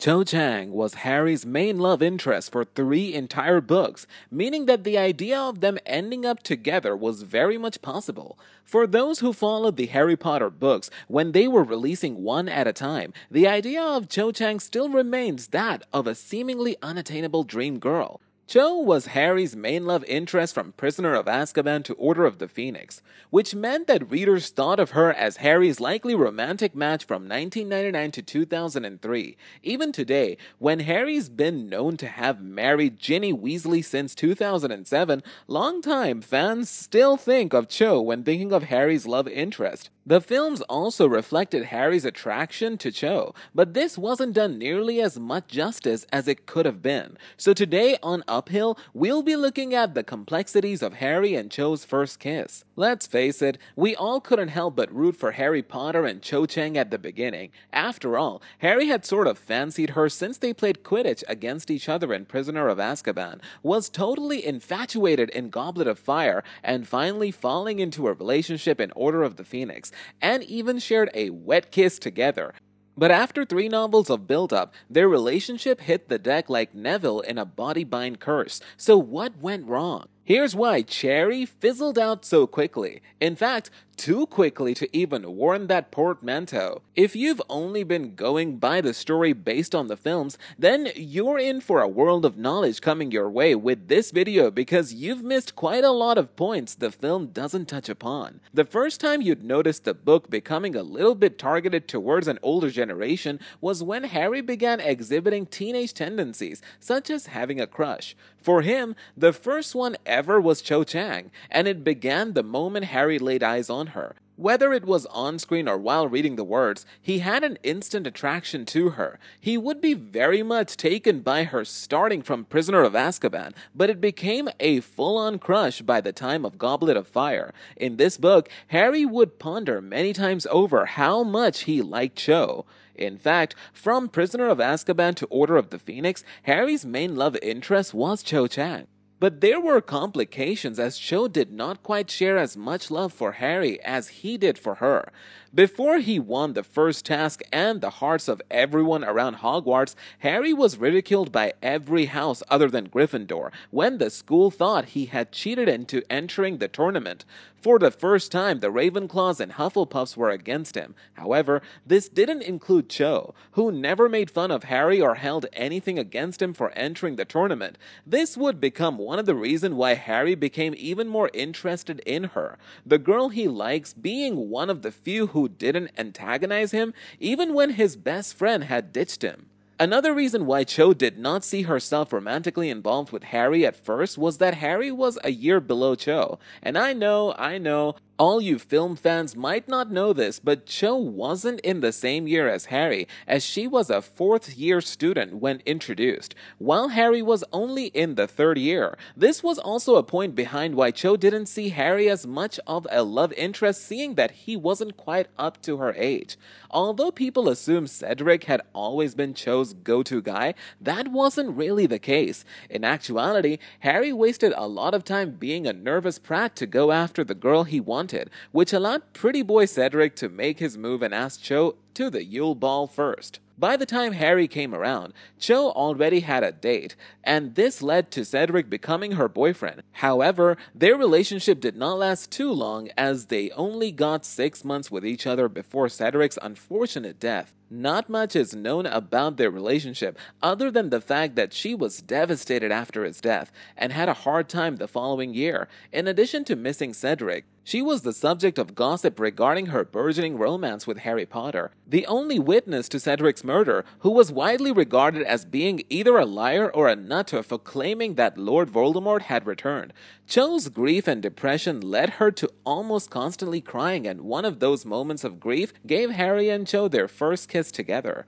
Cho Chang was Harry's main love interest for three entire books, meaning that the idea of them ending up together was very much possible. For those who followed the Harry Potter books when they were releasing one at a time, the idea of Cho Chang still remains that of a seemingly unattainable dream girl. Cho was Harry's main love interest from Prisoner of Azkaban to Order of the Phoenix, which meant that readers thought of her as Harry's likely romantic match from 1999 to 2003. Even today, when Harry's been known to have married Ginny Weasley since 2007, long-time fans still think of Cho when thinking of Harry's love interest. The films also reflected Harry's attraction to Cho, but this wasn't done nearly as much justice as it could have been. So today on Uphill, we'll be looking at the complexities of Harry and Cho's first kiss. Let's face it, we all couldn't help but root for Harry Potter and Cho Chang at the beginning. After all, Harry had sort of fancied her since they played Quidditch against each other in Prisoner of Azkaban, was totally infatuated in Goblet of Fire, and finally falling into a relationship in Order of the Phoenix and even shared a wet kiss together. But after three novels of build-up, their relationship hit the deck like Neville in a body-bind curse. So what went wrong? Here's why Cherry fizzled out so quickly. In fact, too quickly to even warn that portmanteau. If you've only been going by the story based on the films, then you're in for a world of knowledge coming your way with this video because you've missed quite a lot of points the film doesn't touch upon. The first time you'd notice the book becoming a little bit targeted towards an older generation was when Harry began exhibiting teenage tendencies, such as having a crush. For him, the first one ever was Cho Chang, and it began the moment Harry laid eyes on her. Whether it was on screen or while reading the words, he had an instant attraction to her. He would be very much taken by her starting from Prisoner of Azkaban, but it became a full on crush by the time of Goblet of Fire. In this book, Harry would ponder many times over how much he liked Cho. In fact, from Prisoner of Azkaban to Order of the Phoenix, Harry's main love interest was Cho Chang. But there were complications as Cho did not quite share as much love for Harry as he did for her. Before he won the first task and the hearts of everyone around Hogwarts, Harry was ridiculed by every house other than Gryffindor when the school thought he had cheated into entering the tournament. For the first time, the Ravenclaws and Hufflepuffs were against him. However, this didn't include Cho, who never made fun of Harry or held anything against him for entering the tournament. This would become one of the reasons why Harry became even more interested in her, the girl he likes being one of the few who who didn't antagonize him even when his best friend had ditched him. Another reason why Cho did not see herself romantically involved with Harry at first was that Harry was a year below Cho. And I know, I know, all you film fans might not know this, but Cho wasn't in the same year as Harry, as she was a fourth year student when introduced, while Harry was only in the third year. This was also a point behind why Cho didn't see Harry as much of a love interest, seeing that he wasn't quite up to her age. Although people assume Cedric had always been Cho's go to guy, that wasn't really the case. In actuality, Harry wasted a lot of time being a nervous prat to go after the girl he wanted wanted, which allowed pretty boy Cedric to make his move and ask Cho to the Yule Ball first. By the time Harry came around, Cho already had a date, and this led to Cedric becoming her boyfriend. However, their relationship did not last too long as they only got six months with each other before Cedric's unfortunate death. Not much is known about their relationship other than the fact that she was devastated after his death and had a hard time the following year. In addition to missing Cedric, she was the subject of gossip regarding her burgeoning romance with Harry Potter, the only witness to Cedric's murder, who was widely regarded as being either a liar or a nutter for claiming that Lord Voldemort had returned. Cho's grief and depression led her to almost constantly crying, and one of those moments of grief gave Harry and Cho their first kiss together.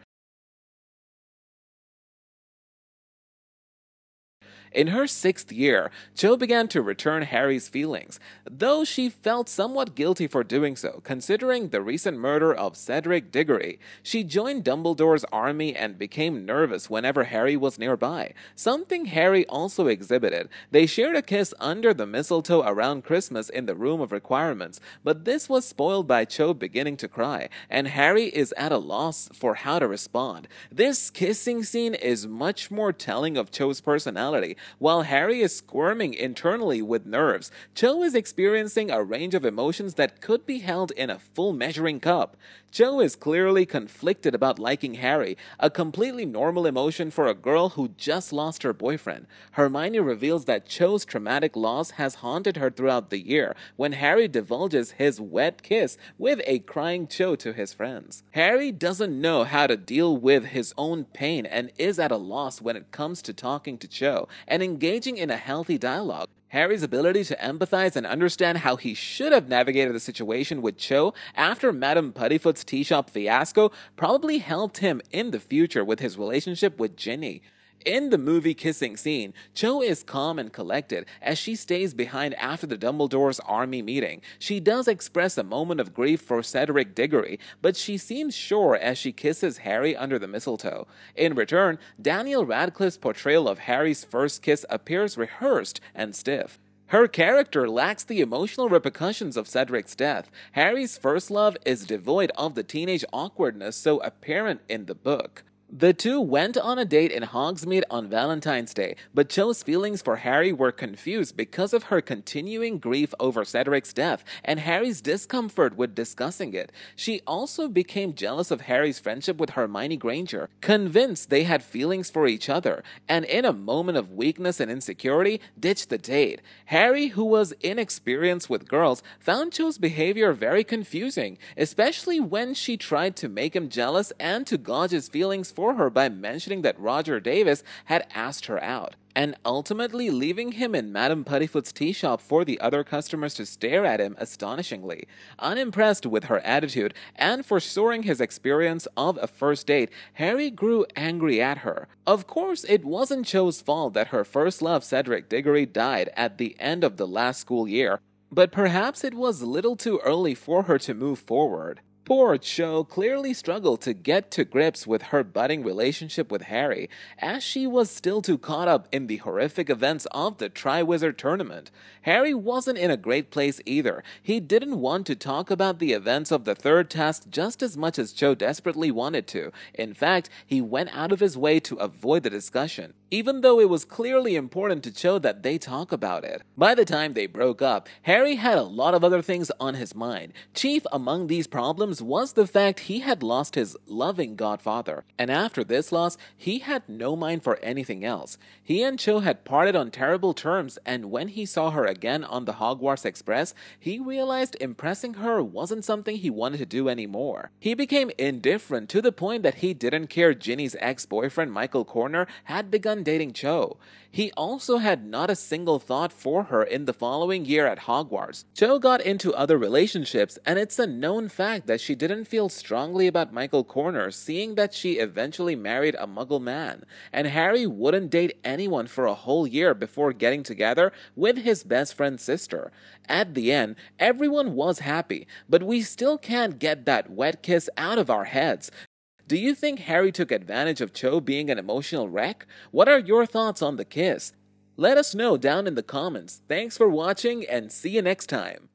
In her sixth year, Cho began to return Harry's feelings, though she felt somewhat guilty for doing so, considering the recent murder of Cedric Diggory. She joined Dumbledore's army and became nervous whenever Harry was nearby, something Harry also exhibited. They shared a kiss under the mistletoe around Christmas in the Room of Requirements, but this was spoiled by Cho beginning to cry, and Harry is at a loss for how to respond. This kissing scene is much more telling of Cho's personality while Harry is squirming internally with nerves, Cho is experiencing a range of emotions that could be held in a full measuring cup. Cho is clearly conflicted about liking Harry, a completely normal emotion for a girl who just lost her boyfriend. Hermione reveals that Cho's traumatic loss has haunted her throughout the year when Harry divulges his wet kiss with a crying Cho to his friends. Harry doesn't know how to deal with his own pain and is at a loss when it comes to talking to Cho, and engaging in a healthy dialogue. Harry's ability to empathize and understand how he should have navigated the situation with Cho after Madame Puttyfoot's tea shop fiasco probably helped him in the future with his relationship with Ginny. In the movie kissing scene, Cho is calm and collected as she stays behind after the Dumbledore's army meeting. She does express a moment of grief for Cedric Diggory, but she seems sure as she kisses Harry under the mistletoe. In return, Daniel Radcliffe's portrayal of Harry's first kiss appears rehearsed and stiff. Her character lacks the emotional repercussions of Cedric's death. Harry's first love is devoid of the teenage awkwardness so apparent in the book. The two went on a date in Hogsmeade on Valentine's Day, but Cho's feelings for Harry were confused because of her continuing grief over Cedric's death and Harry's discomfort with discussing it. She also became jealous of Harry's friendship with Hermione Granger, convinced they had feelings for each other, and in a moment of weakness and insecurity, ditched the date. Harry, who was inexperienced with girls, found Cho's behavior very confusing, especially when she tried to make him jealous and to gauge his feelings for her by mentioning that Roger Davis had asked her out, and ultimately leaving him in Madame Puttyfoot's tea shop for the other customers to stare at him astonishingly, unimpressed with her attitude and forsoaring his experience of a first date, Harry grew angry at her. Of course, it wasn't Cho's fault that her first love, Cedric Diggory, died at the end of the last school year, but perhaps it was little too early for her to move forward. Borat clearly struggled to get to grips with her budding relationship with Harry, as she was still too caught up in the horrific events of the Triwizard tournament. Harry wasn't in a great place either. He didn't want to talk about the events of the third task just as much as Cho desperately wanted to. In fact, he went out of his way to avoid the discussion, even though it was clearly important to Cho that they talk about it. By the time they broke up, Harry had a lot of other things on his mind. Chief among these problems was the fact he had lost his loving godfather, and after this loss, he had no mind for anything else. He and Cho had parted on terrible terms, and when he saw her again on the Hogwarts Express, he realized impressing her wasn't something he wanted to do anymore. He became indifferent to the point that he didn't care Ginny's ex-boyfriend Michael Corner had begun dating Cho. He also had not a single thought for her in the following year at Hogwarts. Cho got into other relationships, and it's a known fact that she she didn't feel strongly about Michael Corner, seeing that she eventually married a muggle man, and Harry wouldn't date anyone for a whole year before getting together with his best friend's sister. At the end, everyone was happy, but we still can't get that wet kiss out of our heads. Do you think Harry took advantage of Cho being an emotional wreck? What are your thoughts on the kiss? Let us know down in the comments. Thanks for watching and see you next time.